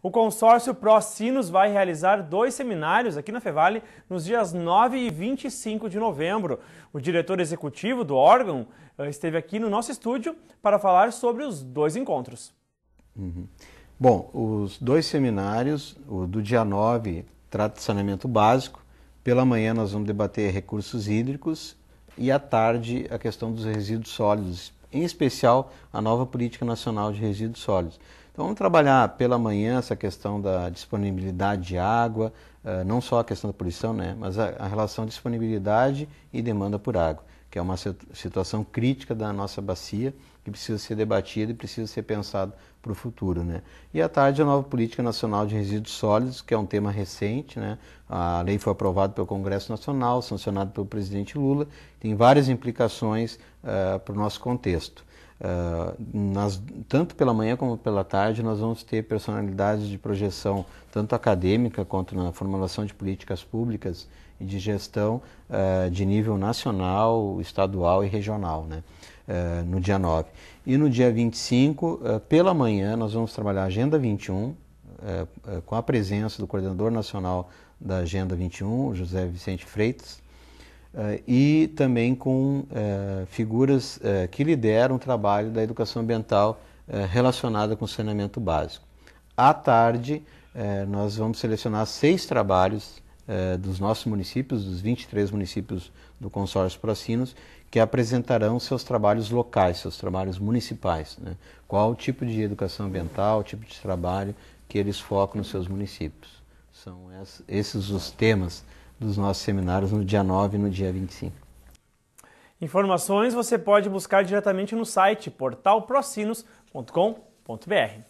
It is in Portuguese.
O consórcio Prosinus vai realizar dois seminários aqui na Fevale nos dias 9 e 25 de novembro. O diretor executivo do órgão eh, esteve aqui no nosso estúdio para falar sobre os dois encontros. Uhum. Bom, os dois seminários, o do dia 9 trata de saneamento básico, pela manhã nós vamos debater recursos hídricos e à tarde a questão dos resíduos sólidos, em especial a nova política nacional de resíduos sólidos. Então vamos trabalhar pela manhã essa questão da disponibilidade de água, eh, não só a questão da poluição, né, mas a, relação disponibilidade e demanda por água, que é uma situação crítica da nossa bacia que precisa ser debatida e precisa ser pensado para o futuro. Né. E à tarde a nova política nacional de resíduos sólidos, que é um tema recente, né, a lei foi aprovada pelo Congresso Nacional, sancionada pelo presidente Lula, tem várias implicações uh, para o nosso contexto. Uh, tanto pela manhã como pela tarde, nós vamos ter personalidades de projeção, tanto acadêmica quanto na formulação de políticas públicas e de gestão uh, de nível nacional, estadual e regional, né? Uh, no dia 9. E no dia 25, uh, pela manhã, nós vamos trabalhar a Agenda 21, com a presença do coordenador nacional da Agenda 21, José Vicente Freitas eh, e também com eh, figuras eh, que lideram o trabalho da educação ambiental relacionada com o saneamento básico. À tarde, nós vamos selecionar seis trabalhos dos nossos municípios, dos 23 municípios do consórcio Procinos, que apresentarão seus trabalhos locais, seus trabalhos municipais. Né? Qual o tipo de educação ambiental, o tipo de trabalho que eles focam nos seus municípios. São esses os temas dos nossos seminários no dia 9 e no dia 25. Informações você pode buscar diretamente no site portalprocinos.com.br.